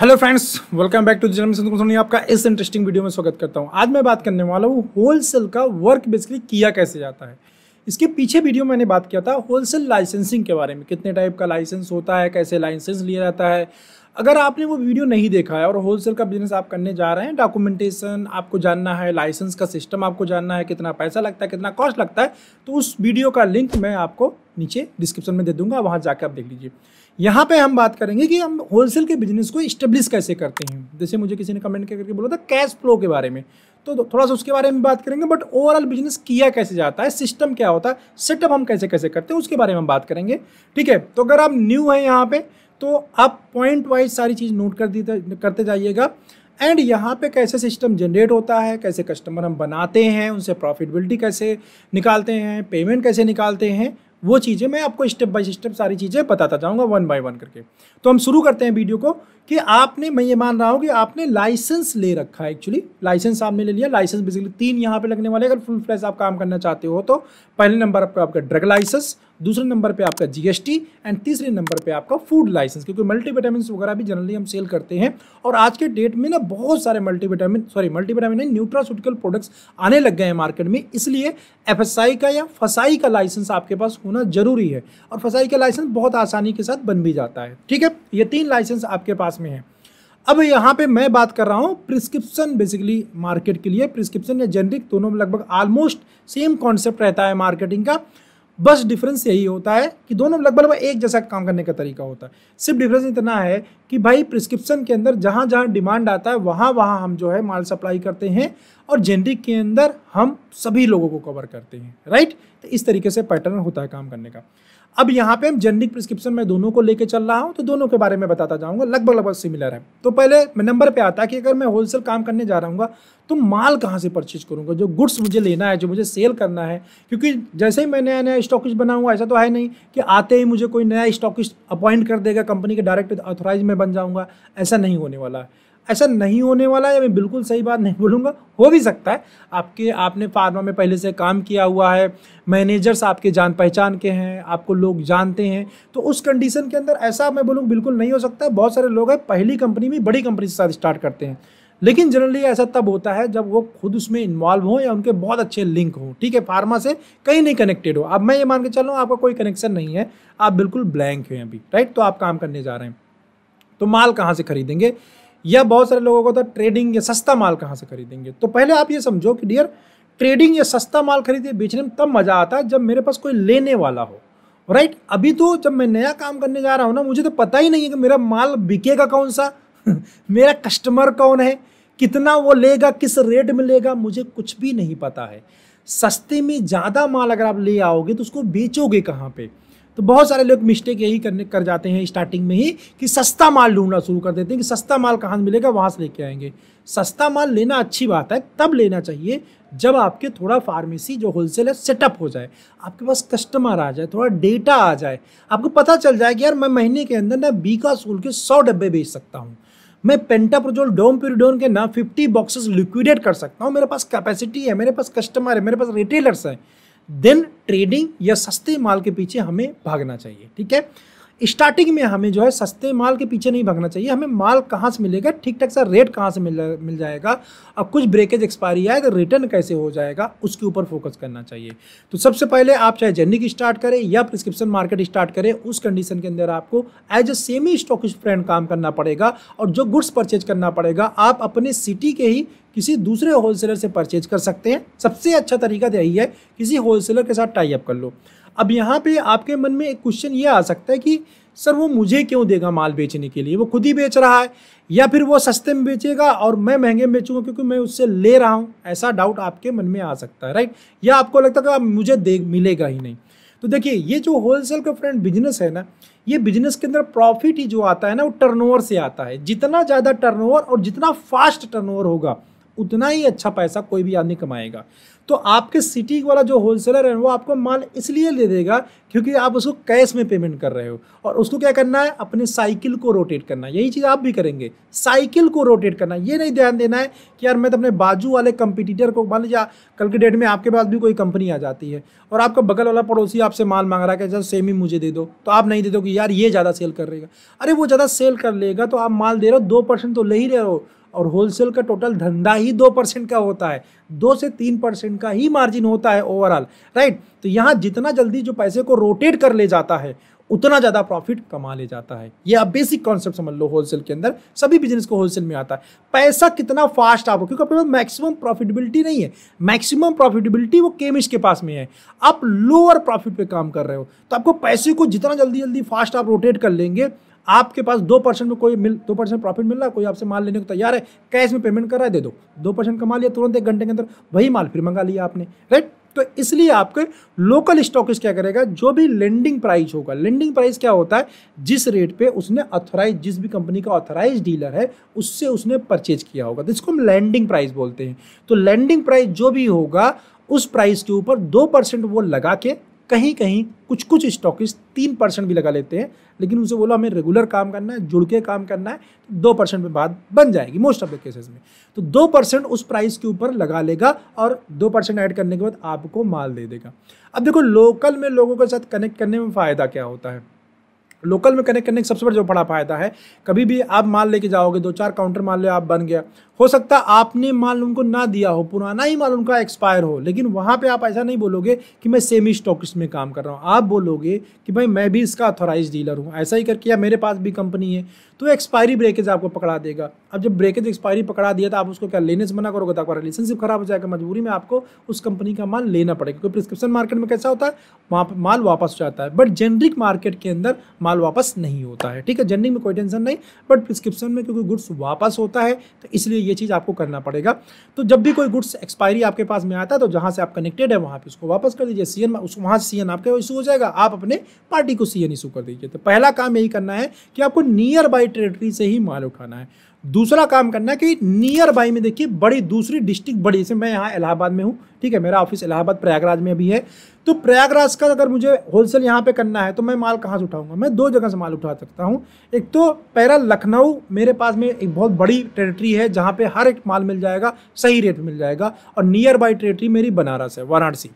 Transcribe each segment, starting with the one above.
hello friends welcome back to जन्म सिंधु सोनी आपका इस इंटरेस्टिंग वीडियो में स्वागत करता हूं आज मैं बात करने वाला हूं होलसेल का वर्क बेसिकली किया कैसे जाता है इसके पीछे वीडियो मैंने बात किया था होलसेल लाइसेंसिंग के बारे में कितने टाइप का लाइसेंस होता है कैसे लाइसेंस लिया जाता है अगर आपने वो वीडियो नहीं देखा है और होलसेल का बिजनेस आप करने जा रहे हैं डॉक्यूमेंटेशन आपको जानना है लाइसेंस का सिस्टम आपको जानना है कितना पैसा लगता है कितना कॉस्ट लगता है तो उस वीडियो का लिंक मैं आपको नीचे डिस्क्रिप्शन में दे दूंगा वहाँ जाकर आप देख लीजिए यहाँ पे हम बात करेंगे कि हम होलसेल के बिजनेस को इस्टेब्लिश कैसे करते हैं जैसे मुझे किसी ने कमेंट करके बोला था कैश फ्लो के बारे में तो थोड़ा सा उसके बारे में बात करेंगे बट ओवरऑल बिजनेस किया कैसे जाता है सिस्टम क्या होता है सेटअप हम कैसे कैसे करते हैं उसके बारे में हम बात करेंगे ठीक है तो अगर आप न्यू हैं यहाँ पे तो आप पॉइंट वाइज सारी चीज़ नोट कर दी करते जाइएगा एंड यहाँ पे कैसे सिस्टम जनरेट होता है कैसे कस्टमर हम बनाते हैं उनसे प्रॉफिटबिलिटी कैसे निकालते हैं पेमेंट कैसे निकालते हैं वो चीज़ें मैं आपको स्टेप बाय स्टेप सारी चीज़ें बताता जाऊँगा वन बाय वन करके तो हम शुरू करते हैं वीडियो को कि आपने मैं ये मान रहा हूँ कि आपने लाइसेंस ले रखा है एक्चुअली लाइसेंस आपने ले लिया लाइसेंस बेसिकली तीन यहाँ पे लगने वाले अगर फुल फ्लैश आप काम करना चाहते हो तो पहले नंबर पर आपका ड्रग लाइसेंस दूसरे नंबर पे आपका जीएसटी एंड तीसरे नंबर पे आपका फूड लाइसेंस क्योंकि मल्टीविटामिन वगैरह भी जनरली हम सेल करते हैं और आज के डेट में ना बहुत सारे मल्टीविटामिन सॉरी मल्टीविटामिन नहीं प्रोडक्ट्स आने लग गए हैं मार्केट में इसलिए एफ का या फसाई का लाइसेंस आपके पास होना जरूरी है और फसाई का लाइसेंस बहुत आसानी के साथ बन भी जाता है ठीक है ये तीन लाइसेंस आपके पास में है अब यहाँ पे मैं बात कर रहा हूँ प्रिस्क्रिप्शन बेसिकली मार्केट के लिए प्रिस्क्रिप्शन या जेनरिक दोनों में लगभग ऑलमोस्ट सेम कॉन्सेप्ट रहता है मार्केटिंग का बस डिफरेंस यही होता है कि दोनों लगभग एक जैसा काम करने का तरीका होता है सिर्फ डिफरेंस इतना है कि भाई प्रिस्क्रिप्शन के अंदर जहाँ जहाँ डिमांड आता है वहाँ वहाँ हम जो है माल सप्लाई करते हैं और जेनरिक के अंदर हम सभी लोगों को कवर करते हैं राइट तो इस तरीके से पैटर्न होता है काम करने का अब यहाँ पे हम जेनरिक प्रिस्क्रिप्शन में दोनों को लेके चल रहा हूँ तो दोनों के बारे में बताता जाऊँगा लगभग लगभग सिमिलर है तो पहले नंबर पे आता है कि अगर मैं होलसेल काम करने जा रहा हूँ तो माल कहाँ से परचेज करूँगा जो गुड्स मुझे लेना है जो मुझे सेल करना है क्योंकि जैसे ही मैं नया नया स्टॉकिस्ट बनाऊँगा ऐसा तो है नहीं कि आते ही मुझे कोई नया स्टॉकिस्ट अपॉइंट कर देगा कंपनी के डायरेक्ट अथोराइज में बन जाऊँगा ऐसा नहीं होने वाला है ऐसा नहीं होने वाला है मैं बिल्कुल सही बात नहीं बोलूँगा हो भी सकता है आपके आपने फार्मा में पहले से काम किया हुआ है मैनेजर्स आपके जान पहचान के हैं आपको लोग जानते हैं तो उस कंडीशन के अंदर ऐसा मैं बोलूँ बिल्कुल नहीं हो सकता बहुत सारे लोग हैं पहली कंपनी में बड़ी कंपनी के साथ स्टार्ट करते हैं लेकिन जनरली ऐसा तब होता है जब वो खुद उसमें इन्वॉल्व हो या उनके बहुत अच्छे लिंक हों ठीक है फार्मा से कहीं नहीं कनेक्टेड हो अब मैं ये मान के चल रहा हूँ आपका कोई कनेक्शन नहीं है आप बिल्कुल ब्लैंक हैं अभी राइट तो आप काम करने जा रहे हैं तो माल कहाँ से खरीदेंगे या बहुत सारे लोगों को तो ट्रेडिंग या सस्ता माल कहाँ से खरीदेंगे तो पहले आप ये समझो कि डियर ट्रेडिंग या सस्ता माल खरीदे बेचने में तब मज़ा आता है जब मेरे पास कोई लेने वाला हो राइट अभी तो जब मैं नया काम करने जा रहा हूँ ना मुझे तो पता ही नहीं है कि मेरा माल बिकेगा कौन सा मेरा कस्टमर कौन है कितना वो लेगा किस रेट में लेगा मुझे कुछ भी नहीं पता है सस्ते में ज़्यादा माल अगर आप ले आओगे तो उसको बेचोगे कहाँ पर तो बहुत सारे लोग मिस्टेक यही करने कर जाते हैं स्टार्टिंग में ही कि सस्ता माल ढूंढना शुरू कर देते हैं कि सस्ता माल कहाँ मिलेगा वहाँ से लेके आएंगे सस्ता माल लेना अच्छी बात है तब लेना चाहिए जब आपके थोड़ा फार्मेसी जो होलसेल है सेटअप हो जाए आपके पास कस्टमर आ जाए थोड़ा डेटा आ जाए आपको पता चल जाए कि यार मैं महीने के अंदर ना बीका सोल के सौ डब्बे बेच सकता हूँ मैं पेंटाप्रोजोल डोमप्यूरिडोन के ना फिफ्टी बॉक्सेस लिक्विडेट कर सकता हूँ मेरे पास कैपेसिटी है मेरे पास कस्टमर है मेरे पास रिटेलर्स हैं देन ट्रेडिंग या सस्ते माल के पीछे हमें भागना चाहिए ठीक है स्टार्टिंग में हमें जो है सस्ते माल के पीछे नहीं भागना चाहिए हमें माल कहाँ से मिलेगा ठीक ठाक सा रेट कहाँ से मिल मिल जाएगा अब कुछ ब्रेकेज एक्सपायरी आए तो रिटर्न कैसे हो जाएगा उसके ऊपर फोकस करना चाहिए तो सबसे पहले आप चाहे जर्निक स्टार्ट करें या प्रिस्क्रिप्शन मार्केट स्टार्ट करें उस कंडीशन के अंदर आपको as a semi stock friend काम करना पड़ेगा और जो गुड्स परचेज करना पड़ेगा आप अपने सिटी के ही किसी दूसरे होलसेलर से परचेज कर सकते हैं सबसे अच्छा तरीका तो यही है किसी होलसेलर के साथ टाई अप कर लो अब यहाँ पे आपके मन में एक क्वेश्चन ये आ सकता है कि सर वो मुझे क्यों देगा माल बेचने के लिए वो खुद ही बेच रहा है या फिर वो सस्ते में बेचेगा और मैं महंगे में बेचूंगा क्योंकि मैं उससे ले रहा हूँ ऐसा डाउट आपके मन में आ सकता है राइट या आपको लगता है कि मुझे दे मिलेगा ही नहीं तो देखिए ये जो होलसेल का फ्रेंड बिजनेस है ना ये बिजनेस के अंदर प्रॉफिट ही जो आता है ना वो टर्नओवर से आता है जितना ज़्यादा टर्नओवर और जितना फास्ट टर्नओवर होगा उतना ही अच्छा पैसा कोई भी आदमी कमाएगा तो आपके सिटी वाला जो होलसेलर है वो आपको माल इसलिए दे देगा क्योंकि आप उसको कैश में पेमेंट कर रहे हो और उसको क्या करना है अपने साइकिल को रोटेट करना यही चीज़ आप भी करेंगे साइकिल को रोटेट करना ये नहीं ध्यान देना है कि यार मैं तो अपने बाजू वाले कंपिटिटर को मान लीजिए कल के डेट में आपके पास भी कोई कंपनी आ जाती है और आपका बगल वाला पड़ोसी आपसे माल मांग रहा है कि सेम ही मुझे दे दो तो आप नहीं दे दो कि यार ये ज़्यादा सेल कर रहेगा अरे वो ज़्यादा सेल कर लेगा तो आप माल दे रहे हो दो परसेंट तो ले ही रहे हो और होलसेल का टोटल धंधा ही दो परसेंट का होता है दो से तीन परसेंट का ही मार्जिन होता है ओवरऑल राइट तो यहाँ जितना जल्दी जो पैसे को रोटेट कर ले जाता है उतना ज़्यादा प्रॉफिट कमा ले जाता है ये आप बेसिक कॉन्सेप्ट समझ लो होलसेल के अंदर सभी बिजनेस को होलसेल में आता है पैसा कितना फास्ट आप क्योंकि अपने पास मैक्सिमम प्रॉफिटेबिलिटी नहीं है मैक्सिमम प्रॉफिटेबिलिटी वो केमिस्ट के पास में है आप लोअर प्रॉफिट पे काम कर रहे हो तो आपको पैसे को जितना जल्दी जल्दी फास्ट आप रोटेट कर लेंगे आपके पास दो परसेंट में कोई मिल दो परसेंट प्रॉफिट मिल रहा है कोई आपसे माल लेने को तैयार है कैश में पेमेंट कर रहा है दे दो दो परसेंट का माल लिया तुरंत एक घंटे के अंदर वही माल फिर मंगा लिया आपने राइट तो इसलिए आपके लोकल स्टॉक क्या करेगा जो भी लेंडिंग प्राइस होगा लेंडिंग प्राइस क्या होता है जिस रेट पे उसने ऑथराइज जिस भी कंपनी का ऑथराइज डीलर है उससे उसने परचेज किया होगा जिसको तो हम लैंडिंग प्राइस बोलते हैं तो लैंडिंग प्राइस जो भी होगा उस प्राइस के ऊपर दो परसेंट वो लगा के कहीं कहीं कुछ कुछ स्टॉकिस तीन परसेंट भी लगा लेते हैं लेकिन उनसे बोलो हमें रेगुलर काम करना है जुड़ के काम करना है दो परसेंट में बात बन जाएगी मोस्ट ऑफ द केसेस में तो दो परसेंट उस प्राइस के ऊपर लगा लेगा और दो परसेंट ऐड करने के बाद आपको माल दे देगा अब देखो लोकल में लोगों के साथ कनेक्ट करने में फ़ायदा क्या होता है लोकल में कनेक्ट करने का सबसे बड़ा जो बड़ा फायदा है कभी भी आप माल लेके जाओगे दो चार काउंटर माल ले आप बन गया हो सकता आपने माल उनको ना दिया हो पुराना ही माल उनका एक्सपायर हो लेकिन वहाँ पे आप ऐसा नहीं बोलोगे कि मैं सेमी स्टॉक में काम कर रहा हूँ आप बोलोगे कि भाई मैं भी इसका अथोराइज डीलर हूँ ऐसा ही करके या मेरे पास भी कंपनी है तो एक्सपायरी ब्रेकेज आपको पकड़ा देगा अब जब ब्रेकेज एक्सपायरी पकड़ा दिया तो आप उसको क्या लेने से मना करोगे तो आपका रिलेशनशिप खराब हो जाएगा मजबूरी में आपको उस कंपनी का माल लेना पड़ेगा क्योंकि प्रिस्क्रिप्शन मार्केट में कैसा होता है वहाँ पर माल वापस हो जाता है बट जेनरिक मार्केट के अंदर माल वापस नहीं होता है ठीक है जेनरिक में कोई टेंशन नहीं बट प्रिस्क्रिप्शन में क्योंकि गुड्स वापस होता है तो इसलिए ये चीज़ आपको करना पड़ेगा तो जब भी कोई गुड्स एक्सपायरी आपके पास में आता है तो जहाँ से आप कनेक्टेड है वहाँ पर उसको वापस कर दीजिए सी एन वहाँ से सी एन आपके इशू हो जाएगा आप अपने पार्टी को सी एन इशू कर दीजिए तो पहला काम यही करना है कि आपको नियर बाई बाई टेरिटरी से ही माल उठाना है दूसरा काम करना है कि नियर बाई में देखिए बड़ी दूसरी डिस्ट्रिक्ट बड़ी जैसे मैं यहाँ इलाहाबाद में हूँ ठीक है मेरा ऑफिस इलाहाबाद प्रयागराज में भी है तो प्रयागराज का अगर मुझे होलसेल यहाँ पे करना है तो मैं माल कहाँ से उठाऊंगा मैं दो जगह से माल उठा सकता हूँ एक तो पैरा लखनऊ मेरे पास में एक बहुत बड़ी टेरिटरी है जहाँ पे हर एक माल मिल जाएगा सही रेट मिल जाएगा और नियर बाई टेरिटरी मेरी बनारस है वाराणसी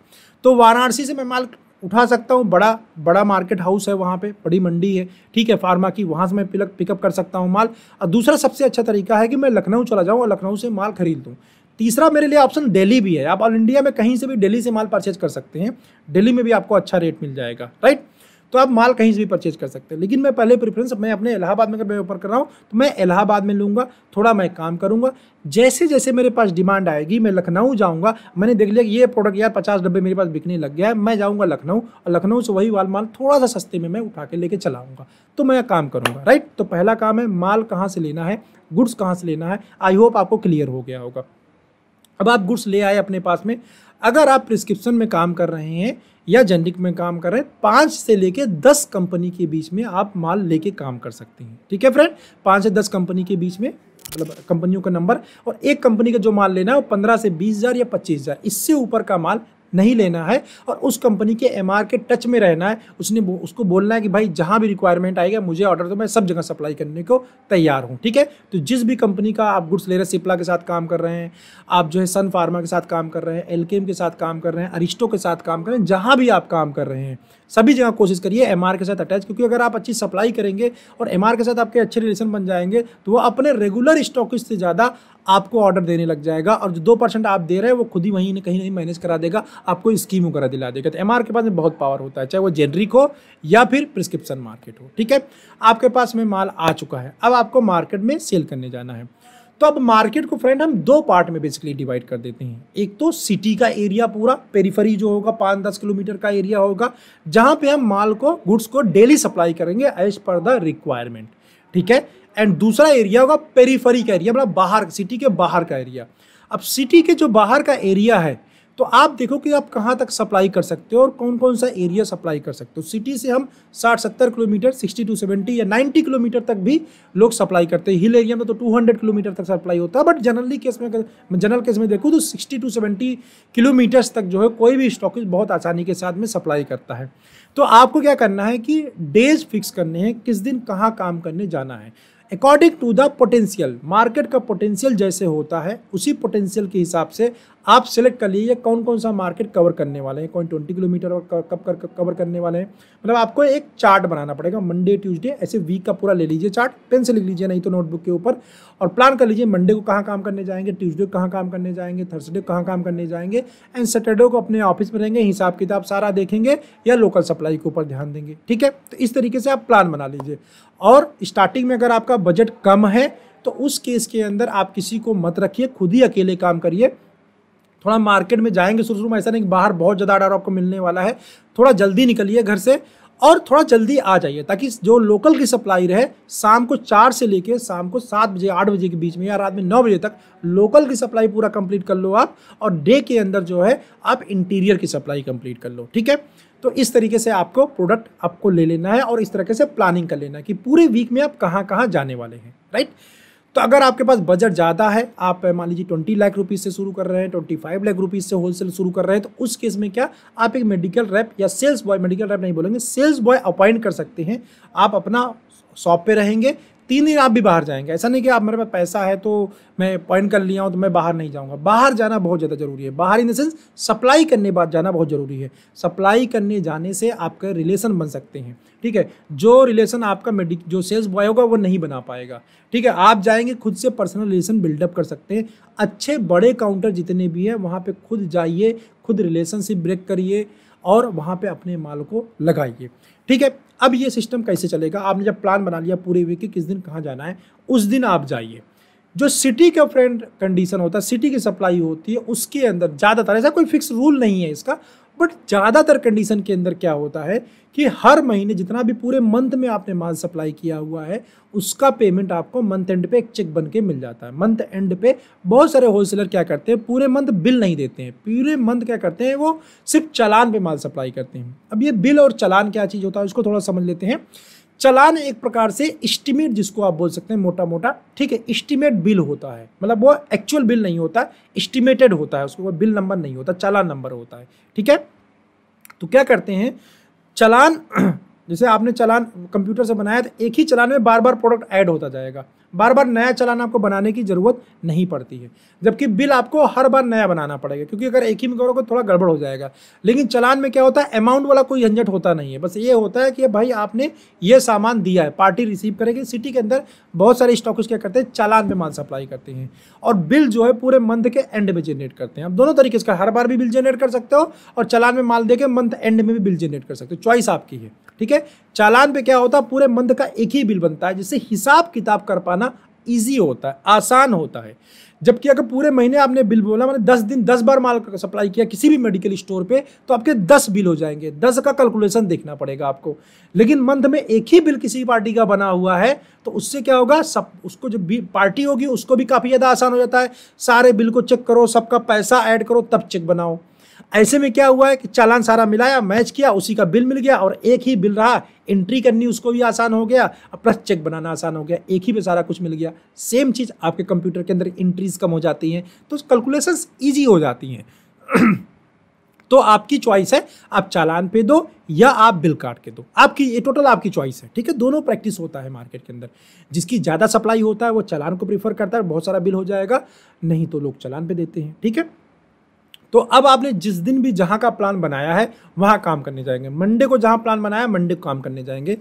तो वाराणसी से मैं माल उठा सकता हूँ बड़ा बड़ा मार्केट हाउस है वहाँ पे बड़ी मंडी है ठीक है फार्मा की वहाँ से मैं पिलक पिकअप कर सकता हूँ माल और दूसरा सबसे अच्छा तरीका है कि मैं लखनऊ चला जाऊँ और लखनऊ से माल खरीद लूँ तीसरा मेरे लिए ऑप्शन दिल्ली भी है आप ऑल इंडिया में कहीं से भी दिल्ली से माल परचेज कर सकते हैं दिल्ली में भी आपको अच्छा रेट मिल जाएगा राइट तो आप माल कहीं से भी परचेज कर सकते हैं लेकिन मैं पहले प्रेफरेंस मैं अपने इलाहाबाद में अगर मैं ऑफर कर रहा हूँ तो मैं इलाहाबाद में लूँगा थोड़ा मैं काम करूँगा जैसे जैसे मेरे पास डिमांड आएगी मैं लखनऊ जाऊँगा मैंने देख लिया कि ये प्रोडक्ट यार पचास डब्बे मेरे पास बिकने लग गया है मैं जाऊँगा लखनऊ और लखनऊ से वही वाल माल थोड़ा सा सस्ते में मैं उठा के लेके चलाऊँगा तो मैं काम करूँगा राइट तो पहला काम है माल कहाँ से लेना है गुड्स कहाँ से लेना है आई होप आपको क्लियर हो गया होगा अब आप गुड्स ले आए अपने पास में अगर आप प्रिस्क्रिप्शन में काम कर रहे हैं या जेनरिक में काम कर रहे हैं पाँच से लेके दस कंपनी के बीच में आप माल लेके काम कर सकते हैं ठीक है फ्रेंड पाँच से दस कंपनी के बीच में मतलब कंपनियों का नंबर और एक कंपनी का जो माल लेना है वो पंद्रह से बीस हज़ार या पच्चीस हज़ार इससे ऊपर का माल नहीं लेना है और उस कंपनी के एम के टच में रहना है उसने उसको बोलना है कि भाई जहाँ भी रिक्वायरमेंट आएगा मुझे ऑर्डर तो मैं सब जगह सप्लाई करने को तैयार हूँ ठीक है तो जिस भी कंपनी का आप गुड्स ले रहे सिप्ला के साथ काम कर रहे हैं आप जो है सन फार्मा के साथ काम कर रहे हैं एल के साथ काम कर रहे हैं अरिस्टो के साथ काम कर रहे हैं जहाँ भी आप काम कर रहे हैं सभी जगह कोशिश करिए एम के साथ अटैच क्योंकि अगर आप अच्छी सप्लाई करेंगे और एम के साथ आपके अच्छे रिलेशन बन जाएंगे तो वो अपने रेगुलर स्टॉक से ज़्यादा आपको ऑर्डर देने लग जाएगा और जो दो परसेंट आप दे रहे हैं वो खुद ही वहीं कहीं नहीं मैनेज करा देगा आपको स्कीम वगैरह दिला देगा तो एम के पास में बहुत पावर होता है चाहे वो जेनरिक हो या फिर प्रिस्क्रिप्शन मार्केट हो ठीक है आपके पास में माल आ चुका है अब आपको मार्केट में सेल करने जाना है तो अब मार्केट को फ्रेंड हम दो पार्ट में बेसिकली डिवाइड कर देते हैं एक तो सिटी का एरिया पूरा पेरीफरी जो होगा पाँच दस किलोमीटर का एरिया होगा जहाँ पे हम माल को गुड्स को डेली सप्लाई करेंगे एज पर द रिक्वायरमेंट ठीक है एंड दूसरा एरिया होगा पेरीफरी का एरिया मतलब बाहर सिटी के बाहर का एरिया अब सिटी के जो बाहर का एरिया है तो आप देखो कि आप कहाँ तक सप्लाई कर सकते हो और कौन कौन सा एरिया सप्लाई कर सकते हो सिटी से हम 60-70 किलोमीटर 60 टू 70 या 90 किलोमीटर तक भी लोग सप्लाई करते हैं हिल एरिया में तो 200 किलोमीटर तक सप्लाई होता है बट जनरली केस में जनरल केस में देखूँ तो 60 टू 70 किलोमीटर्स तक जो है कोई भी स्टॉकेज बहुत आसानी के साथ में सप्लाई करता है तो आपको क्या करना है कि डेज फिक्स करने हैं किस दिन कहाँ काम करने जाना है according to the potential market का पोटेंशियल जैसे होता है उसी पोटेंशियल के हिसाब से आप सेलेक्ट कर लीजिए कौन कौन सा मार्केट कवर करने वाले हैं कौन ट्वेंटी किलोमीटर कब कर, कवर करने वाले हैं मतलब आपको एक चार्ट बनाना पड़ेगा मंडे ट्यूसडे ऐसे वीक का पूरा ले लीजिए चार्ट पेन से लिख लीजिए नहीं तो नोटबुक के ऊपर और प्लान कर लीजिए मंडे को कहाँ काम करने जाएंगे ट्यूजडे को कहाँ काम करने जाएंगे थर्सडे को कहाँ काम करने जाएंगे एंड सैटरडे को अपने ऑफिस में रहेंगे हिसाब किताब सारा देखेंगे या लोकल सप्लाई के ऊपर ध्यान देंगे ठीक है तो इस तरीके से आप प्लान बना लीजिए और स्टार्टिंग में अगर आपका बजट कम है तो उस केस के अंदर आप किसी को मत रखिए खुद ही अकेले काम करिए थोड़ा मार्केट में जाएंगे शुरू शुरू में ऐसा नहीं कि बाहर बहुत ज़्यादा डर आपको मिलने वाला है थोड़ा जल्दी निकलिए घर से और थोड़ा जल्दी आ जाइए ताकि जो लोकल की सप्लाई रहे शाम को चार से लेके शाम को सात बजे आठ बजे के बीच में या रात में नौ बजे तक लोकल की सप्लाई पूरा कंप्लीट कर लो आप और डे के अंदर जो है आप इंटीरियर की सप्लाई कंप्लीट कर लो ठीक है तो इस तरीके से आपको प्रोडक्ट आपको ले लेना है और इस तरीके से प्लानिंग कर लेना है कि पूरे वीक में आप कहाँ कहाँ जाने वाले हैं राइट तो अगर आपके पास बजट ज़्यादा है आप मान लीजिए ट्वेंटी लाख रुपीज़ से शुरू कर रहे हैं ट्वेंटी फाइव लाख रुपीज़ से होलसेल शुरू कर रहे हैं तो उस केस में क्या आप एक मेडिकल रैप या सेल्स बॉय मेडिकल रैप नहीं बोलेंगे सेल्स बॉय अपॉइंट कर सकते हैं आप अपना शॉप पे रहेंगे तीन दिन आप भी बाहर जाएंगे ऐसा नहीं कि आप मेरे पास पैसा है तो मैं अपॉइंट कर लिया हूँ तो मैं बाहर नहीं जाऊँगा बाहर जाना बहुत ज़्यादा जरूरी है बाहर इन द सेंस सप्लाई करने बाद जाना बहुत ज़रूरी है सप्लाई करने जाने से आपका रिलेशन बन सकते हैं ठीक है जो रिलेशन आपका मेडिक जो सेल्स बॉय होगा वो नहीं बना पाएगा ठीक है आप जाएंगे खुद से पर्सनल रिलेशन बिल्डअप कर सकते हैं अच्छे बड़े काउंटर जितने भी हैं वहाँ पर खुद जाइए खुद रिलेशनशिप ब्रेक करिए और वहाँ पे अपने माल को लगाइए ठीक है अब ये सिस्टम कैसे चलेगा आपने जब प्लान बना लिया पूरे वीक किस दिन कहाँ जाना है उस दिन आप जाइए जो सिटी का फ्रेंड कंडीशन होता है सिटी की सप्लाई होती है उसके अंदर ज़्यादातर ऐसा कोई फिक्स रूल नहीं है इसका बट ज़्यादातर कंडीशन के अंदर क्या होता है कि हर महीने जितना भी पूरे मंथ में आपने माल सप्लाई किया हुआ है उसका पेमेंट आपको मंथ एंड पे एक चेक बन के मिल जाता है मंथ एंड पे बहुत सारे होलसेलर क्या करते हैं पूरे मंथ बिल नहीं देते हैं पूरे मंथ क्या करते हैं वो सिर्फ चालान पे माल सप्लाई करते हैं अब ये बिल और चालान क्या चीज़ होता है उसको थोड़ा समझ लेते हैं चलान एक प्रकार से इस्टीमेट जिसको आप बोल सकते हैं मोटा मोटा ठीक है इस्टीमेट बिल होता है मतलब वो एक्चुअल बिल नहीं होता इस्टीमेटेड होता है उसको बिल नंबर नहीं होता चलान नंबर होता है ठीक है तो क्या करते हैं चलान जैसे आपने चलान कंप्यूटर से बनाया तो एक ही चलान में बार बार प्रोडक्ट ऐड होता जाएगा बार बार नया चलान आपको बनाने की ज़रूरत नहीं पड़ती है जबकि बिल आपको हर बार नया बनाना पड़ेगा क्योंकि अगर एक ही में करोगे थोड़ा गड़बड़ हो जाएगा लेकिन चलान में क्या होता है अमाउंट वाला कोई झंझट होता नहीं है बस ये होता है कि भाई आपने ये सामान दिया है पार्टी रिसीव करेगी सिटी के अंदर बहुत सारे स्टॉक्स क्या करते हैं चालान में माल सप्लाई करते हैं और बिल जो है पूरे मंथ के एंड में जनरेट करते हैं आप दोनों तरीके से हर बार भी बिल जनरेट कर सकते हो और चालान में माल दे के मंथ एंड में भी बिल जनरेट कर सकते हो चॉइस आपकी है ठीक है चालान पे क्या होता है पूरे मंथ का एक ही बिल बनता है जिससे हिसाब किताब कर पाना ईजी होता है आसान होता है जबकि अगर पूरे महीने आपने बिल बोला मैंने दस दिन दस बार माल का सप्लाई किया किसी भी मेडिकल स्टोर पे तो आपके दस बिल हो जाएंगे दस का कैलकुलेशन देखना पड़ेगा आपको लेकिन मंथ में एक ही बिल किसी पार्टी का बना हुआ है तो उससे क्या होगा सब उसको जो भी पार्टी होगी उसको भी काफ़ी ज़्यादा आसान हो जाता है सारे बिल को चेक करो सबका पैसा ऐड करो तब चेक बनाओ ऐसे में क्या हुआ है कि चालान सारा मिलाया मैच किया उसी का बिल मिल गया और एक ही बिल रहा एंट्री करनी उसको भी आसान हो गया और प्लस चेक बनाना आसान हो गया एक ही पे सारा कुछ मिल गया सेम चीज़ आपके कंप्यूटर के अंदर एंट्रीज कम हो जाती हैं तो कैलकुलेशन ईजी हो जाती हैं तो आपकी चॉइस है आप चालान पे दो या आप बिल काट के दो आपकी ये टोटल आपकी चॉइस है ठीक है दोनों प्रैक्टिस होता है मार्केट के अंदर जिसकी ज़्यादा सप्लाई होता है वो चालान को प्रीफर करता है बहुत सारा बिल हो जाएगा नहीं तो लोग चालान पे देते हैं ठीक है तो अब आपने जिस दिन भी जहाँ का प्लान बनाया है वहाँ काम करने जाएंगे मंडे को जहाँ प्लान बनाया मंडे को काम करने जाएंगे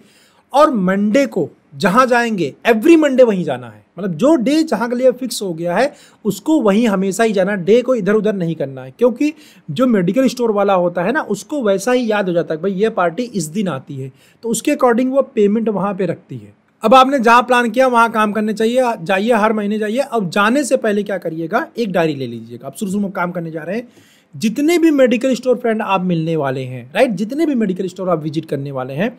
और मंडे को जहाँ जाएंगे एवरी मंडे वहीं जाना है मतलब जो डे जहाँ के लिए फिक्स हो गया है उसको वहीं हमेशा ही जाना डे को इधर उधर नहीं करना है क्योंकि जो मेडिकल स्टोर वाला होता है ना उसको वैसा ही याद हो जाता है भाई ये पार्टी इस दिन आती है तो उसके अकॉर्डिंग वो पेमेंट वहाँ पे रखती है अब आपने जहाँ प्लान किया वहाँ काम करने चाहिए जाइए हर महीने जाइए अब जाने से पहले क्या करिएगा एक डायरी ले लीजिएगा आप शुरू शुरू में काम करने जा रहे हैं जितने भी मेडिकल स्टोर फ्रेंड आप मिलने वाले हैं राइट जितने भी मेडिकल स्टोर आप विजिट करने वाले हैं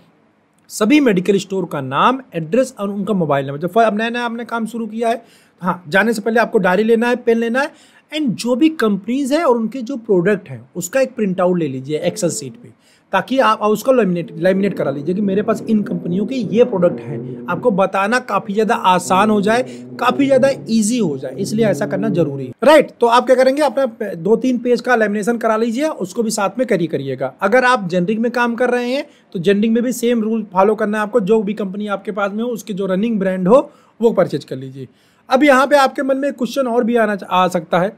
सभी मेडिकल स्टोर का नाम एड्रेस और उनका मोबाइल नंबर जब अब नया नया आपने काम शुरू किया है हाँ जाने से पहले आपको डायरी लेना है पेन लेना है एंड जो भी कंपनीज है और उनके जो प्रोडक्ट हैं उसका एक प्रिंट आउट ले लीजिए एक्सल सीट पे ताकि आप उसको लेमिनेट लेमिनेट करा लीजिए कि मेरे पास इन कंपनियों के ये प्रोडक्ट हैं आपको बताना काफ़ी ज़्यादा आसान हो जाए काफ़ी ज़्यादा ईजी हो जाए इसलिए ऐसा करना जरूरी है राइट तो आप क्या करेंगे अपना दो तीन पेज का लेमिनेशन करा लीजिए उसको भी साथ में करी करिएगा अगर आप जेनरिक में काम कर रहे हैं तो जेनरिक में भी सेम रूल फॉलो करना है आपको जो भी कंपनी आपके पास में हो उसकी जो रनिंग ब्रांड हो वो परचेज कर लीजिए अब यहाँ पे आपके मन में क्वेश्चन और भी आना आ सकता है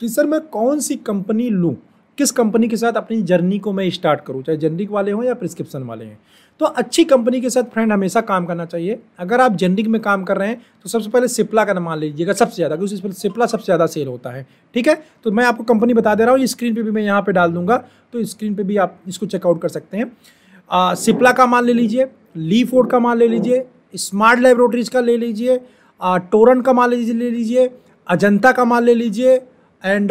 कि सर मैं कौन सी कंपनी लूँ किस कंपनी के साथ अपनी जर्नी को मैं स्टार्ट करूँ चाहे जेनरिक वाले हों या प्रिस्क्रिप्शन वाले हैं तो अच्छी कंपनी के साथ फ्रेंड हमेशा काम करना चाहिए अगर आप जेनरिक में काम कर रहे हैं तो सबसे पहले सिप्ला का मान लीजिएगा सबसे ज़्यादा क्योंकि इस पर सिप्ला सबसे ज़्यादा सेल होता है ठीक है तो मैं आपको कंपनी बता दे रहा हूँ स्क्रीन पर भी मैं यहाँ पर डाल दूंगा तो स्क्रीन पर भी आप इसको चेकआउट कर सकते हैं सिप्ला का मान ले लीजिए ली फोर्ड का मान ले लीजिए स्मार्ट लेबोरेटरीज का ले लीजिए टोरन का मान ले लीजिए अजंता का मान ले लीजिए एंड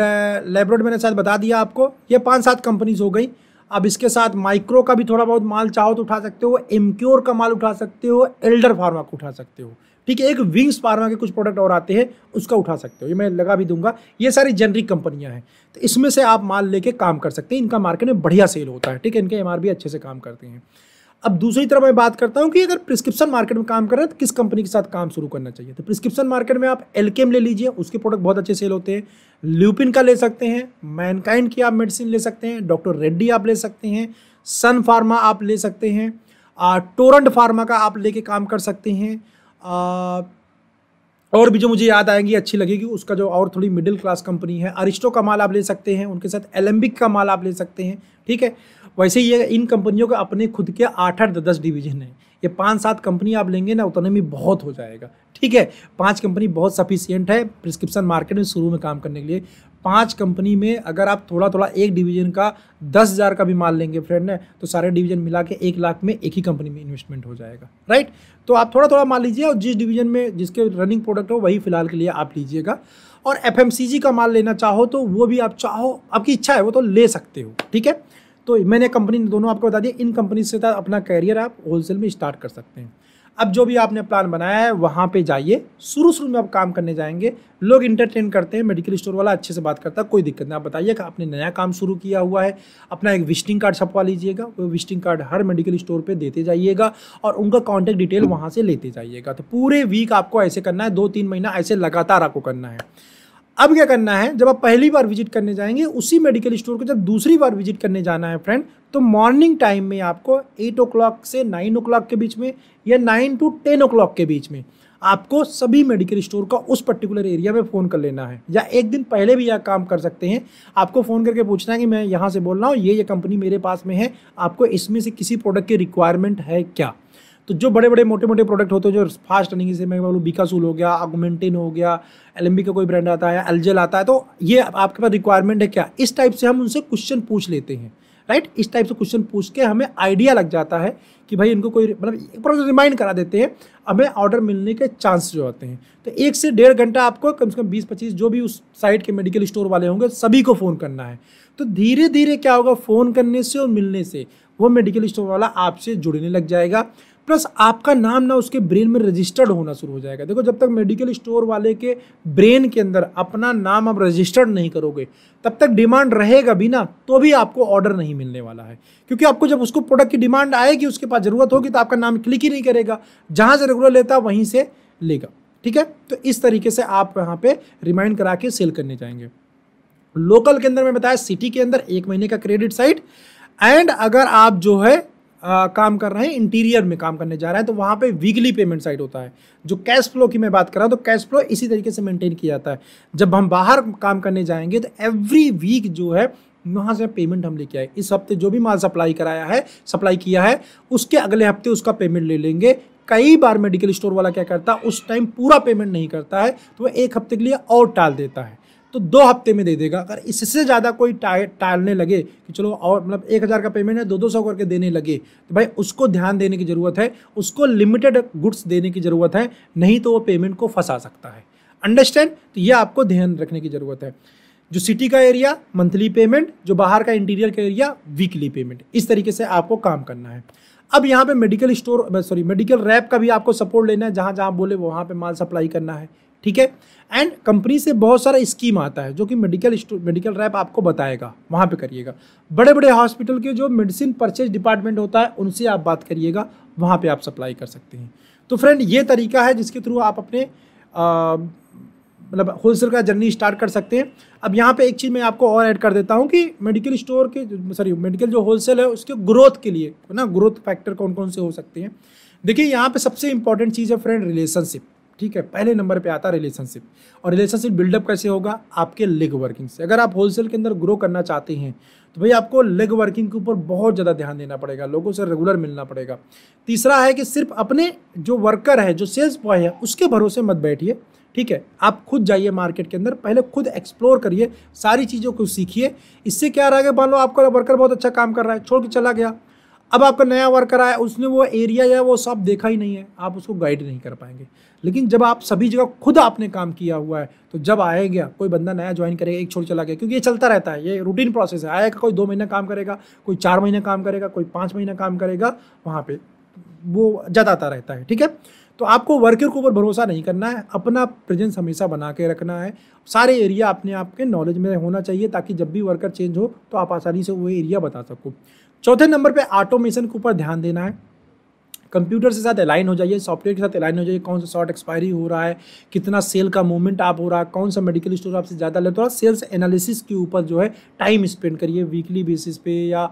लेबरोड uh, मैंने शायद बता दिया आपको ये पाँच सात कंपनीज हो गई अब इसके साथ माइक्रो का भी थोड़ा बहुत माल चाहो तो उठा सकते हो एमक्योर का माल उठा सकते हो एल्डर फार्मा को उठा सकते हो ठीक है एक विंग्स फार्मा के कुछ प्रोडक्ट और आते हैं उसका उठा सकते हो ये मैं लगा भी दूंगा ये सारी जेनरिक कंपनियां हैं तो इसमें से आप माल लेके काम कर सकते हैं इनका मार्केट में बढ़िया सेल होता है ठीक है इनके एम अच्छे से काम करते हैं अब दूसरी तरफ मैं बात करता हूँ कि अगर प्रिस्क्रिप्शन मार्केट में काम कर रहे हैं तो किस कंपनी के साथ काम शुरू करना चाहिए तो प्रिस्क्रिप्शन मार्केट में आप एलकेम ले लीजिए उसके प्रोडक्ट बहुत अच्छे सेल होते हैं ल्यूपिन का ले सकते हैं मैनकाइंड की आप मेडिसिन ले सकते हैं डॉक्टर रेड्डी आप ले सकते हैं सन फार्मा आप ले सकते हैं टोरेंट फार्मा का आप लेके काम कर सकते हैं और भी जो मुझे याद आएंगी अच्छी लगेगी उसका जो और थोड़ी मिडिल क्लास कंपनी है अरिस्टो का माल आप ले सकते हैं उनके साथ एलम्बिक का माल आप ले सकते हैं ठीक है वैसे ये इन कंपनियों के अपने खुद के आठ आठ दस डिवीजन हैं ये पाँच सात कंपनी आप लेंगे ना उतने में बहुत हो जाएगा ठीक है पांच कंपनी बहुत सफिशियंट है प्रिस्क्रिप्शन मार्केट में शुरू में काम करने के लिए पांच कंपनी में अगर आप थोड़ा थोड़ा एक डिवीजन का दस हज़ार का भी माल लेंगे फ्रेंड ने तो सारे डिवीजन मिला के एक लाख में एक ही कंपनी में इन्वेस्टमेंट हो जाएगा राइट तो आप थोड़ा थोड़ा माल लीजिए और जिस डिवीजन में जिसके रनिंग प्रोडक्ट हो वही फिलहाल के लिए आप लीजिएगा और एफ का माल लेना चाहो तो वो भी आप चाहो आपकी इच्छा है वो तो ले सकते हो ठीक है तो मैंने कंपनी दोनों आपको बता दिया इन कंपनी से तो अपना कैरियर आप होलसेल में स्टार्ट कर सकते हैं अब जो भी आपने प्लान बनाया है वहाँ पे जाइए शुरू शुरू में आप काम करने जाएंगे लोग इंटरटेन करते हैं मेडिकल स्टोर वाला अच्छे से बात करता है कोई दिक्कत नहीं आप बताइए कि आपने नया काम शुरू किया हुआ है अपना एक विजिटिंग कार्ड छपवा लीजिएगा वो विजिटिंग कार्ड हर मेडिकल स्टोर पर देते जाइएगा और उनका कॉन्टैक्ट डिटेल वहाँ से लेते जाइएगा तो पूरे वीक आपको ऐसे करना है दो तीन महीना ऐसे लगातार आपको करना है अब क्या करना है जब आप पहली बार विजिट करने जाएंगे उसी मेडिकल स्टोर को जब दूसरी बार विजिट करने जाना है फ्रेंड तो मॉर्निंग टाइम में आपको एट ओ से नाइन ओ के बीच में या नाइन टू टेन ओ के बीच में आपको सभी मेडिकल स्टोर का उस पर्टिकुलर एरिया में फ़ोन कर लेना है या एक दिन पहले भी यह काम कर सकते हैं आपको फ़ोन करके पूछना है कि मैं यहाँ से बोल रहा हूँ ये ये कंपनी मेरे पास में है आपको इसमें से किसी प्रोडक्ट की रिक्वायरमेंट है क्या तो जो बड़े बड़े मोटे मोटे प्रोडक्ट होते हैं जो फास्ट रनिंग से मैं बोलूँ बिकासूल हो गया आगोमेंटिन हो गया एलम्बी का कोई ब्रांड आता है एलजेल आता है तो ये आपके पास रिक्वायरमेंट है क्या इस टाइप से हम उनसे क्वेश्चन पूछ लेते हैं राइट इस टाइप से क्वेश्चन पूछ के हमें आइडिया लग जाता है कि भाई इनको कोई मतलब एक बार रिमाइंड करा देते हैं हमें ऑर्डर मिलने के चांस जो होते हैं तो एक से डेढ़ घंटा आपको कम से कम बीस पच्चीस जो भी उस साइड के मेडिकल स्टोर वाले होंगे सभी को फ़ोन करना है तो धीरे धीरे क्या होगा फ़ोन करने से और मिलने से वो मेडिकल स्टोर वाला आपसे जुड़ने लग जाएगा प्लस आपका नाम ना उसके ब्रेन में रजिस्टर्ड होना शुरू हो जाएगा देखो जब तक मेडिकल स्टोर वाले के ब्रेन के अंदर अपना नाम आप रजिस्टर्ड नहीं करोगे तब तक डिमांड रहेगा भी ना तो भी आपको ऑर्डर नहीं मिलने वाला है क्योंकि आपको जब उसको प्रोडक्ट की डिमांड आएगी उसके पास ज़रूरत होगी तो आपका नाम क्लिक ही नहीं करेगा जहाँ से रेगुलर लेता वहीं से लेगा ठीक है तो इस तरीके से आप यहाँ पे रिमाइंड करा के सेल करने जाएंगे लोकल के अंदर मैं बताया सिटी के अंदर एक महीने का क्रेडिट साइट एंड अगर आप जो है आ, काम कर रहे हैं इंटीरियर में काम करने जा रहा है तो वहाँ पे वीकली पेमेंट साइड होता है जो कैश फ्लो की मैं बात कर रहा हूँ तो कैश फ्लो इसी तरीके से मेंटेन किया जाता है जब हम बाहर काम करने जाएंगे तो एवरी वीक जो है वहाँ से पेमेंट हम लेके आए इस हफ्ते जो भी माल सप्लाई कराया है सप्लाई किया है उसके अगले हफ्ते उसका पेमेंट ले लेंगे कई बार मेडिकल स्टोर वाला क्या करता है उस टाइम पूरा पेमेंट नहीं करता है तो वह एक हफ्ते के लिए और टाल देता है तो दो हफ्ते में दे देगा अगर इससे ज़्यादा कोई टालने लगे कि चलो और मतलब एक हज़ार का पेमेंट है दो दो सौ करके देने लगे तो भाई उसको ध्यान देने की ज़रूरत है उसको लिमिटेड गुड्स देने की ज़रूरत है नहीं तो वो पेमेंट को फंसा सकता है अंडरस्टैंड तो ये आपको ध्यान रखने की ज़रूरत है जो सिटी का एरिया मंथली पेमेंट जो बाहर का इंटीरियर का एरिया वीकली पेमेंट इस तरीके से आपको काम करना है अब यहाँ पे medical store sorry medical rep का भी आपको सपोर्ट लेना है जहाँ जहाँ बोले वहाँ पे माल सप्लाई करना है ठीक है एंड कंपनी से बहुत सारा स्कीम आता है जो कि मेडिकल मेडिकल रैप आपको बताएगा वहाँ पे करिएगा बड़े बड़े हॉस्पिटल के जो मेडिसिन परचेज डिपार्टमेंट होता है उनसे आप बात करिएगा वहाँ पे आप सप्लाई कर सकते हैं तो फ्रेंड ये तरीका है जिसके थ्रू आप अपने मतलब होलसेल का जर्नी स्टार्ट कर सकते हैं अब यहाँ पे एक चीज़ मैं आपको और ऐड कर देता हूँ कि मेडिकल स्टोर के सॉरी मेडिकल जो होलसेल है उसके ग्रोथ के लिए ना ग्रोथ फैक्टर कौन कौन से हो सकते हैं देखिए यहाँ पे सबसे इंपॉर्टेंट चीज़ है फ्रेंड रिलेशनशिप ठीक है पहले नंबर पे आता है रिलेशनशिप और रिलेशनशिप बिल्डअप कैसे होगा आपके लेग वर्किंग से अगर आप होलसेल के अंदर ग्रो करना चाहते हैं तो भाई आपको लेग वर्किंग के ऊपर बहुत ज़्यादा ध्यान देना पड़ेगा लोगों से रेगुलर मिलना पड़ेगा तीसरा है कि सिर्फ अपने जो वर्कर है जो सेल्स बॉय है उसके भरोसे मत बैठिए ठीक है आप खुद जाइए मार्केट के अंदर पहले खुद एक्सप्लोर करिए सारी चीज़ों को सीखिए इससे क्या रहेगा मान लो आपका वर्कर बहुत अच्छा काम कर रहा है छोड़ के चला गया अब आपका नया वर्कर आया उसने वो एरिया जो है वो सब देखा ही नहीं है आप उसको गाइड नहीं कर पाएंगे लेकिन जब आप सभी जगह खुद आपने काम किया हुआ है तो जब आएगा कोई बंदा नया ज्वाइन करेगा एक छोड़ चला गया क्योंकि ये चलता रहता है ये रूटीन प्रोसेस है आएगा कोई दो महीना काम करेगा कोई चार महीना काम करेगा कोई पाँच महीना काम करेगा वहाँ पर वो ज़्यादा आता रहता है ठीक है तो आपको वर्कर के ऊपर भरोसा नहीं करना है अपना प्रेजेंस हमेशा बना के रखना है सारे एरिया अपने आप के नॉलेज में होना चाहिए ताकि जब भी वर्कर चेंज हो तो आप आसानी से वो एरिया बता सको चौथे नंबर पे ऑटोमेशन के ऊपर ध्यान देना है कंप्यूटर से साथ अलाइन हो जाइए सॉफ्टवेयर के साथ अलाइन हो जाइए कौन सा शॉर्ट एक्सपायरी हो रहा है कितना सेल का मूवमेंट आप हो रहा है कौन सा मेडिकल स्टोर आपसे ज़्यादा ले थोड़ा सेल्स एनालिसिस के ऊपर जो है टाइम स्पेंड करिए वीकली बेसिस पे या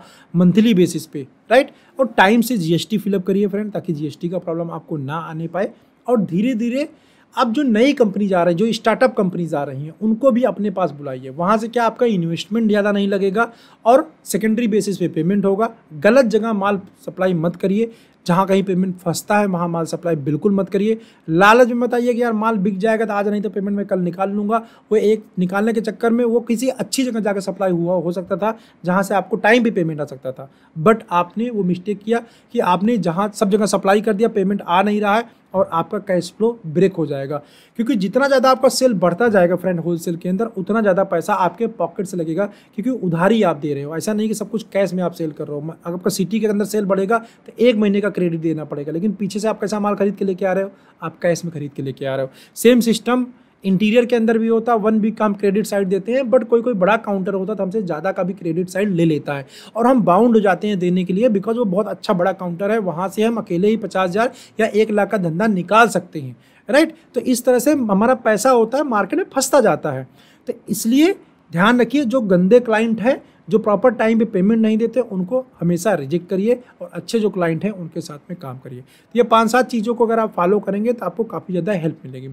मंथली बेसिस पे राइट और टाइम से जीएसटी फिलअप करिए फ्रेंड ताकि जीएसटी का प्रॉब्लम आपको ना आने पाए और धीरे धीरे अब जो नई कंपनीज आ रही हैं जो स्टार्टअप कंपनीज आ रही हैं उनको भी अपने पास बुलाइए वहाँ से क्या आपका इन्वेस्टमेंट ज़्यादा नहीं लगेगा और सेकेंडरी बेसिस पे पेमेंट होगा गलत जगह माल सप्लाई मत करिए जहाँ कहीं पेमेंट फंसता है वहाँ माल सप्लाई बिल्कुल मत करिए लालच में बताइए कि यार माल बिक जाएगा तो आज नहीं तो पेमेंट मैं कल निकाल लूँगा वो एक निकालने के चक्कर में वो किसी अच्छी जगह जाकर सप्लाई हुआ हो सकता था जहाँ से आपको टाइम भी पेमेंट आ सकता था बट आपने वो मिस्टेक किया कि आपने जहाँ सब जगह सप्लाई कर दिया पेमेंट आ नहीं रहा है और आपका कैश फ्लो ब्रेक हो जाएगा क्योंकि जितना ज़्यादा आपका सेल बढ़ता जाएगा फ्रेंड होलसेल के अंदर उतना ज़्यादा पैसा आपके पॉकेट से लगेगा क्योंकि उधारी आप दे रहे हो ऐसा नहीं कि सब कुछ कैश में आप सेल कर रहे हो अगर आपका सिटी के अंदर सेल बढ़ेगा तो एक महीने का क्रेडिट देना पड़ेगा लेकिन पीछे से आप कैसा माल खरीद के लेके आ रहे हो आप कैश में खरीद के लेके आ रहे हो सेम सिस्टम इंटीरियर के अंदर भी होता है वन वीक का हम क्रेडिट साइड देते हैं बट कोई कोई बड़ा काउंटर होता तो हमसे ज़्यादा का भी क्रेडिट साइड ले लेता है और हम बाउंड हो जाते हैं देने के लिए बिकॉज वो बहुत अच्छा बड़ा काउंटर है वहाँ से हम अकेले ही पचास हज़ार या एक लाख का धंधा निकाल सकते हैं राइट तो इस तरह से हमारा पैसा होता है मार्केट में फंसता जाता है तो इसलिए ध्यान रखिए जो गंदे क्लाइंट है जो प्रॉपर टाइम पे पेमेंट नहीं देते उनको हमेशा रिजेक्ट करिए और अच्छे जो क्लाइंट हैं उनके साथ में काम करिए तो ये पाँच सात चीज़ों को अगर आप फॉलो करेंगे तो आपको काफ़ी ज़्यादा हेल्प मिलेगी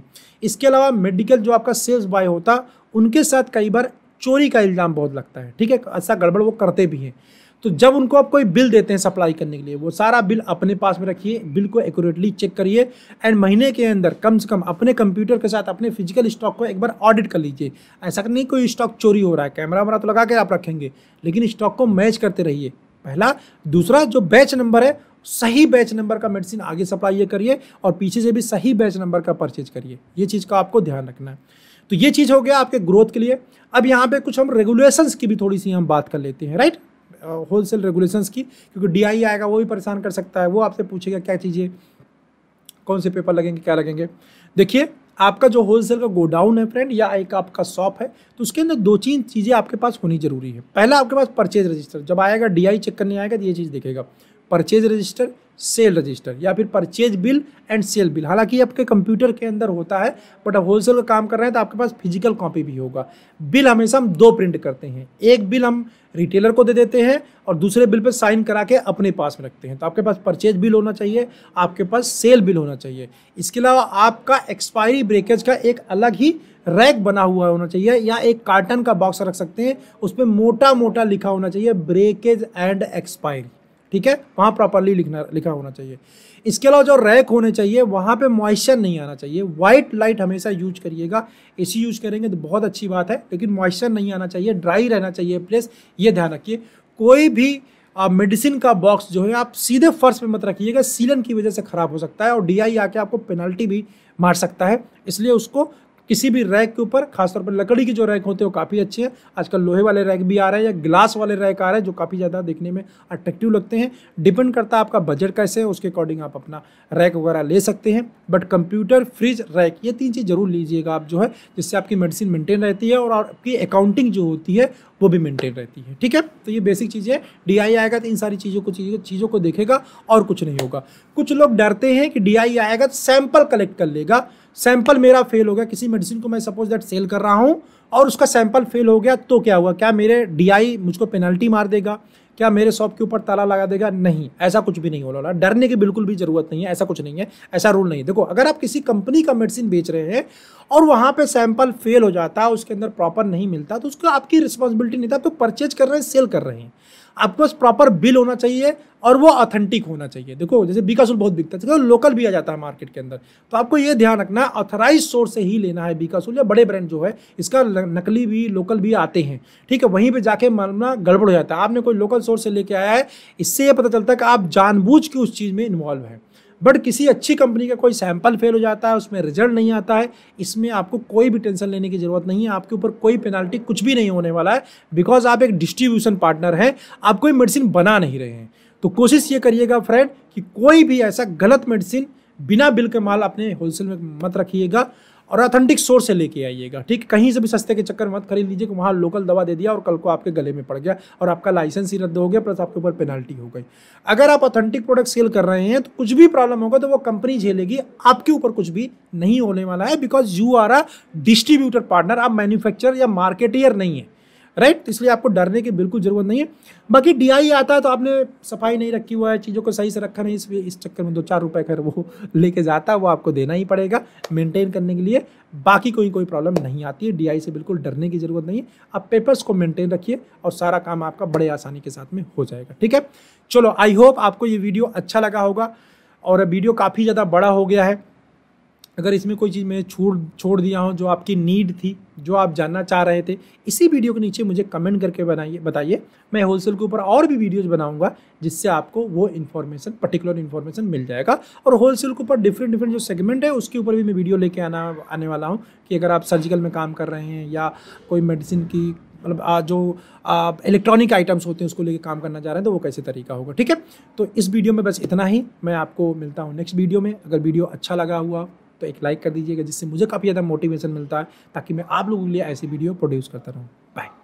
इसके अलावा मेडिकल जो आपका सेल्स बॉय होता उनके साथ कई बार चोरी का इल्ज़ाम बहुत लगता है ठीक है ऐसा गड़बड़ वो करते भी हैं तो जब उनको आप कोई बिल देते हैं सप्लाई करने के लिए वो सारा बिल अपने पास में रखिए बिल को एक्यूरेटली चेक करिए एंड महीने के अंदर कम से कम अपने कंप्यूटर के साथ अपने फिजिकल स्टॉक को एक बार ऑडिट कर लीजिए ऐसा नहीं कोई स्टॉक चोरी हो रहा है कैमरा वैमरा तो लगा के आप रखेंगे लेकिन स्टॉक को मैच करते रहिए पहला दूसरा जो बैच नंबर है सही बैच नंबर का मेडिसिन आगे सप्लाई करिए और पीछे से भी सही बैच नंबर का परचेज करिए ये चीज़ का आपको ध्यान रखना है तो ये चीज़ हो गया आपके ग्रोथ के लिए अब यहाँ पे कुछ हम रेगुलेशंस की भी थोड़ी सी हम बात कर लेते हैं राइट होल सेल रेगुलेशंस की क्योंकि डी आएगा वो भी परेशान कर सकता है वो आपसे पूछेगा क्या चीज़ें कौन से पेपर लगेंगे क्या लगेंगे देखिए आपका जो होलसेल का गोडाउन है फ्रेंड या एक आपका शॉप है तो उसके अंदर दो तीन चीज़ें आपके पास होनी जरूरी है पहला आपके पास परचेज रजिस्टर जब आएगा डीआई चेक करने आएगा तो ये चीज़ देखेगा परचेज रजिस्टर सेल रजिस्टर या फिर purchase bill and sale bill हालांकि आपके कंप्यूटर के अंदर होता है बट अब होलसेल का काम कर रहे हैं तो आपके पास फिजिकल कॉपी भी होगा बिल हमेशा हम दो प्रिंट करते हैं एक बिल हम रिटेलर को दे देते हैं और दूसरे बिल पर साइन करा के अपने पास में रखते हैं तो आपके पास परचेज बिल होना चाहिए आपके पास सेल बिल होना चाहिए इसके अलावा आपका एक्सपायरी ब्रेकेज का एक अलग ही रैक बना हुआ होना चाहिए या एक कार्टन का बॉक्स रख सकते हैं उस पर मोटा मोटा लिखा होना चाहिए ब्रेकेज एंड एक्सपायरी ठीक है वहाँ प्रॉपरली लिखना लिखा होना चाहिए इसके अलावा जो रैक होने चाहिए वहाँ पे मॉइस्चर नहीं आना चाहिए वाइट लाइट हमेशा यूज करिएगा ए यूज करेंगे तो बहुत अच्छी बात है लेकिन मॉइस्चर नहीं आना चाहिए ड्राई रहना चाहिए प्लेस ये ध्यान रखिए कोई भी आप मेडिसिन का बॉक्स जो है आप सीधे फर्श पे मत रखिएगा सीलन की वजह से ख़राब हो सकता है और डीआई आके आपको पेनल्टी भी मार सकता है इसलिए उसको किसी भी रैक के ऊपर खासतौर पर लकड़ी के जो रैक होते हैं वो काफ़ी अच्छे हैं आजकल लोहे वाले रैक भी आ रहे हैं या ग्लास वाले रैक आ रहे हैं जो काफ़ी ज़्यादा देखने में अट्रैक्टिव लगते हैं डिपेंड करता है आपका बजट कैसे है उसके अकॉर्डिंग आप अपना रैक वगैरह ले सकते हैं बट कंप्यूटर फ्रिज रैक ये तीन चीज़ ज़रूर लीजिएगा आप जो है जिससे आपकी मेडिसिन मेंटेन रहती है और आपकी अकाउंटिंग जो होती है वो भी मेनटेन रहती है ठीक है तो ये बेसिक चीज़ है डी आएगा तो इन सारी चीज़ों को चीज़ों चीज़ों को देखेगा और कुछ नहीं होगा कुछ लोग डरते हैं कि डी आएगा तो सैंपल कलेक्ट कर लेगा सैंपल मेरा फेल हो गया किसी मेडिसिन को मैं सपोज दैट सेल कर रहा हूँ और उसका सैंपल फेल हो गया तो क्या हुआ क्या मेरे डी मुझको पेनल्टी मार देगा क्या मेरे शॉप के ऊपर ताला लगा देगा नहीं ऐसा कुछ भी नहीं होने वाला डरने की बिल्कुल भी ज़रूरत नहीं है ऐसा कुछ नहीं है ऐसा रूल नहीं है देखो अगर आप किसी कंपनी का मेडिसिन बेच रहे हैं और वहाँ पे सैंपल फेल हो जाता है उसके अंदर प्रॉपर नहीं मिलता तो उसको आपकी रिस्पॉन्सिबिलिटी नहीं था तो परचेज कर रहे हैं सेल कर रहे हैं आपके पास प्रॉपर बिल होना चाहिए और वो ऑथेंटिक होना चाहिए देखो जैसे बीका बहुत बिकता है लोकल तो भी आ जाता है मार्केट के अंदर तो आपको ये ध्यान रखना है ऑथराइज सोर्स से ही लेना है बीका या बड़े ब्रांड जो है इसका नकली भी लोकल भी आते हैं ठीक है वहीं पर जाके मामला गड़बड़ हो जाता है आपने कोई लोकल सोर्स से लेके आया है इससे ये पता चलता है कि आप जानबूझ के उस चीज़ में इन्वॉल्व हैं बट किसी अच्छी कंपनी का कोई सैंपल फेल हो जाता है उसमें रिजल्ट नहीं आता है इसमें आपको कोई भी टेंशन लेने की ज़रूरत नहीं है आपके ऊपर कोई पेनाल्टी कुछ भी नहीं होने वाला है बिकॉज आप एक डिस्ट्रीब्यूशन पार्टनर हैं आप कोई मेडिसिन बना नहीं रहे हैं तो कोशिश ये करिएगा फ्रेंड कि कोई भी ऐसा गलत मेडिसिन बिना बिल के माल अपने होलसेल में मत रखिएगा और ऑथेंटिक सोर्स से लेके आइएगा ठीक कहीं से भी सस्ते के चक्कर मत खरीद लीजिए कि वहाँ लोकल दवा दे दिया और कल को आपके गले में पड़ गया और आपका लाइसेंस ही रद्द हो गया प्लस आपके ऊपर पेनल्टी हो गई अगर आप ऑथेंटिक प्रोडक्ट सेल कर रहे हैं तो कुछ भी प्रॉब्लम होगा तो वो कंपनी झेलेगी आपके ऊपर कुछ भी नहीं होने वाला है because you are a distributor partner आप मैन्युफैक्चर या मार्केटियर नहीं है राइट तो इसलिए आपको डरने की बिल्कुल ज़रूरत नहीं है बाकी डी आता है तो आपने सफाई नहीं रखी हुआ है चीज़ों को सही से रखा नहीं इसलिए इस चक्कर में दो चार रुपये खैर वो लेके जाता है वो आपको देना ही पड़ेगा मेंटेन करने के लिए बाकी कोई कोई प्रॉब्लम नहीं आती है डी से बिल्कुल डरने की ज़रूरत नहीं है आप पेपर्स को मेंटेन रखिए और सारा काम आपका बड़े आसानी के साथ में हो जाएगा ठीक है चलो आई होप आपको ये वीडियो अच्छा लगा होगा और वीडियो काफ़ी ज़्यादा बड़ा हो गया है अगर इसमें कोई चीज़ मैंने छोड़ छोड़ दिया हो जो आपकी नीड थी जो आप जानना चाह रहे थे इसी वीडियो के नीचे मुझे कमेंट करके बनाइए बताइए मैं होलसेल के ऊपर और भी वीडियोज़ बनाऊंगा जिससे आपको वो इन्फॉर्मेशन पर्टिकुलर इन्फॉर्मेशन मिल जाएगा और होलसेल के ऊपर डिफरेंट डिफरेंट जो सेगमेंट है उसके ऊपर भी मैं वीडियो लेके आना आने वाला हूँ कि अगर आप सर्जिकल में काम कर रहे हैं या कोई मेडिसिन की मतलब जो इलेक्ट्रॉनिक आइटम्स होते हैं उसको लेके काम करना चाह रहे हैं तो वो कैसे तरीका होगा ठीक है तो इस वीडियो में बस इतना ही मैं आपको मिलता हूँ नेक्स्ट वीडियो में अगर वीडियो अच्छा लगा हुआ तो एक लाइक कर दीजिएगा जिससे मुझे काफ़ी ज़्यादा मोटिवेशन मिलता है ताकि मैं आप लोगों के लिए ऐसी वीडियो प्रोड्यूस करता रहूँ बाय